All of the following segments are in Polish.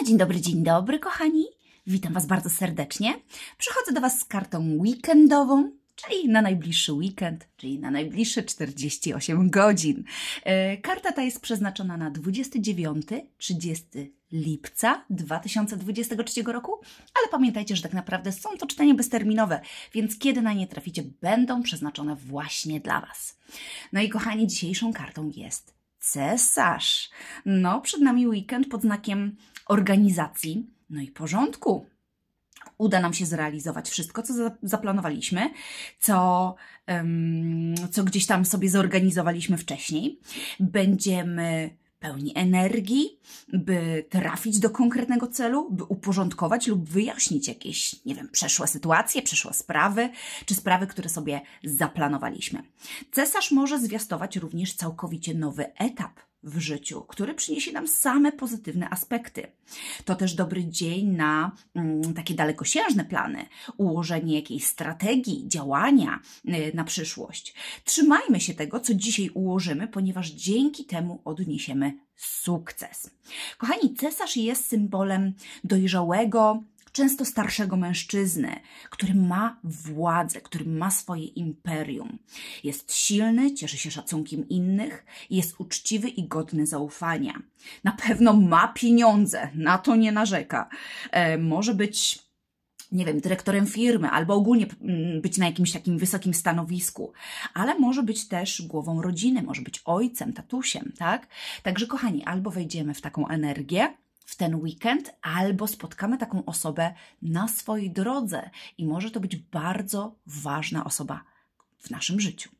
No dzień dobry, dzień dobry kochani. Witam Was bardzo serdecznie. Przychodzę do Was z kartą weekendową, czyli na najbliższy weekend, czyli na najbliższe 48 godzin. E, karta ta jest przeznaczona na 29-30 lipca 2023 roku, ale pamiętajcie, że tak naprawdę są to czytania bezterminowe, więc kiedy na nie traficie, będą przeznaczone właśnie dla Was. No i kochani, dzisiejszą kartą jest cesarz. No, przed nami weekend pod znakiem organizacji, no i porządku. Uda nam się zrealizować wszystko, co zaplanowaliśmy, co, um, co gdzieś tam sobie zorganizowaliśmy wcześniej. Będziemy pełni energii, by trafić do konkretnego celu, by uporządkować lub wyjaśnić jakieś, nie wiem, przeszłe sytuacje, przeszłe sprawy, czy sprawy, które sobie zaplanowaliśmy. Cesarz może zwiastować również całkowicie nowy etap w życiu, który przyniesie nam same pozytywne aspekty. To też dobry dzień na mm, takie dalekosiężne plany, ułożenie jakiejś strategii, działania y, na przyszłość. Trzymajmy się tego, co dzisiaj ułożymy, ponieważ dzięki temu odniesiemy sukces. Kochani, cesarz jest symbolem dojrzałego, często starszego mężczyzny, który ma władzę, który ma swoje imperium. Jest silny, cieszy się szacunkiem innych, jest uczciwy i godny zaufania. Na pewno ma pieniądze, na to nie narzeka. E, może być nie wiem, dyrektorem firmy albo ogólnie mm, być na jakimś takim wysokim stanowisku, ale może być też głową rodziny, może być ojcem, tatusiem, tak? Także kochani, albo wejdziemy w taką energię, w ten weekend, albo spotkamy taką osobę na swojej drodze i może to być bardzo ważna osoba w naszym życiu.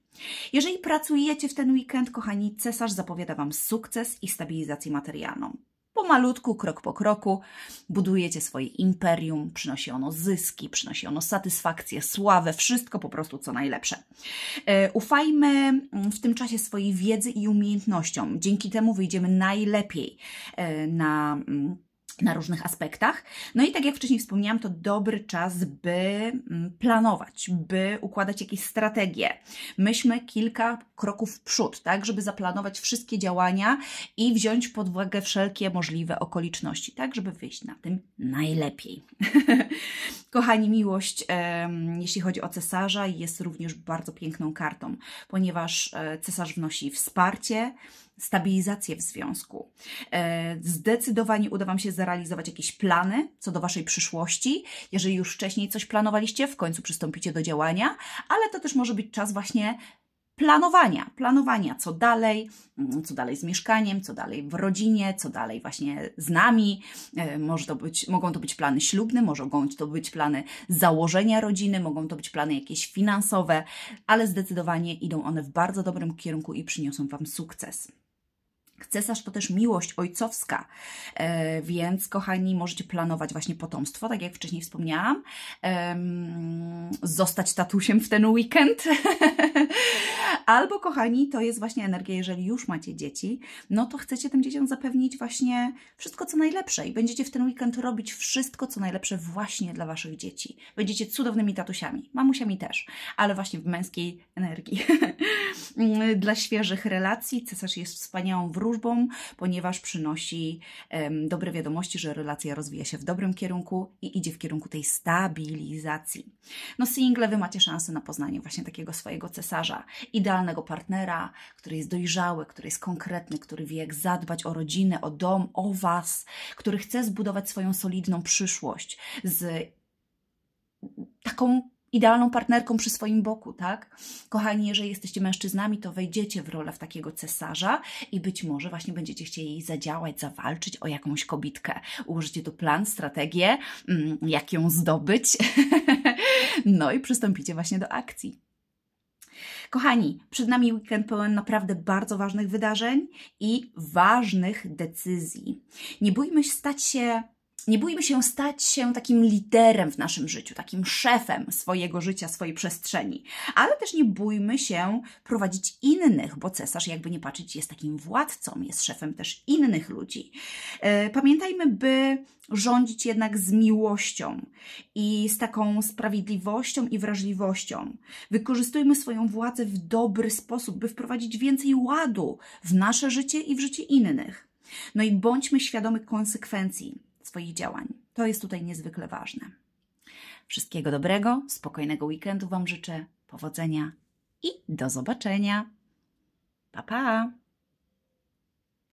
Jeżeli pracujecie w ten weekend, kochani, cesarz zapowiada Wam sukces i stabilizację materialną pomalutku, krok po kroku budujecie swoje imperium, przynosi ono zyski, przynosi ono satysfakcję, sławę, wszystko po prostu co najlepsze. E, ufajmy mm, w tym czasie swojej wiedzy i umiejętnościom. Dzięki temu wyjdziemy najlepiej e, na mm, na różnych aspektach. No i tak jak wcześniej wspomniałam, to dobry czas, by mm, planować, by układać jakieś strategie. Myśmy kilka kroków w przód, tak, żeby zaplanować wszystkie działania i wziąć pod uwagę wszelkie możliwe okoliczności, tak, żeby wyjść na tym najlepiej. Kochani, miłość, jeśli chodzi o cesarza, jest również bardzo piękną kartą, ponieważ e, cesarz wnosi wsparcie, stabilizację w związku. E, zdecydowanie uda Wam się zrealizować jakieś plany co do Waszej przyszłości. Jeżeli już wcześniej coś planowaliście, w końcu przystąpicie do działania, ale to też może być czas właśnie planowania, planowania, co dalej, mm, co dalej z mieszkaniem, co dalej w rodzinie, co dalej właśnie z nami. E, może to być, mogą to być plany ślubne, mogą to być plany założenia rodziny, mogą to być plany jakieś finansowe, ale zdecydowanie idą one w bardzo dobrym kierunku i przyniosą Wam sukces. Cesarz to też miłość ojcowska, e, więc kochani, możecie planować właśnie potomstwo, tak jak wcześniej wspomniałam, zostać tatusiem w ten weekend. Albo, kochani, to jest właśnie energia, jeżeli już macie dzieci, no to chcecie tym dzieciom zapewnić właśnie wszystko, co najlepsze i będziecie w ten weekend robić wszystko, co najlepsze właśnie dla waszych dzieci. Będziecie cudownymi tatusiami, mamusiami też, ale właśnie w męskiej energii. dla świeżych relacji cesarz jest wspaniałą wróżbą wróżbą, ponieważ przynosi dobre wiadomości, że relacja rozwija się w dobrym kierunku i idzie w kierunku tej stabilizacji. No single, Wy macie szansę na poznanie właśnie takiego swojego cesarza, idealnego partnera, który jest dojrzały, który jest konkretny, który wie jak zadbać o rodzinę, o dom, o Was, który chce zbudować swoją solidną przyszłość z taką idealną partnerką przy swoim boku, tak? Kochani, jeżeli jesteście mężczyznami, to wejdziecie w rolę w takiego cesarza i być może właśnie będziecie chcieli zadziałać, zawalczyć o jakąś kobitkę. Ułożycie tu plan, strategię, mm, jak ją zdobyć, no i przystąpicie właśnie do akcji. Kochani, przed nami weekend pełen naprawdę bardzo ważnych wydarzeń i ważnych decyzji. Nie bójmy się stać się nie bójmy się stać się takim liderem w naszym życiu, takim szefem swojego życia, swojej przestrzeni, ale też nie bójmy się prowadzić innych, bo cesarz, jakby nie patrzeć, jest takim władcą, jest szefem też innych ludzi. E, pamiętajmy, by rządzić jednak z miłością i z taką sprawiedliwością i wrażliwością. Wykorzystujmy swoją władzę w dobry sposób, by wprowadzić więcej ładu w nasze życie i w życie innych. No i bądźmy świadomi konsekwencji swoich działań. To jest tutaj niezwykle ważne. Wszystkiego dobrego, spokojnego weekendu Wam życzę, powodzenia i do zobaczenia. Pa, pa!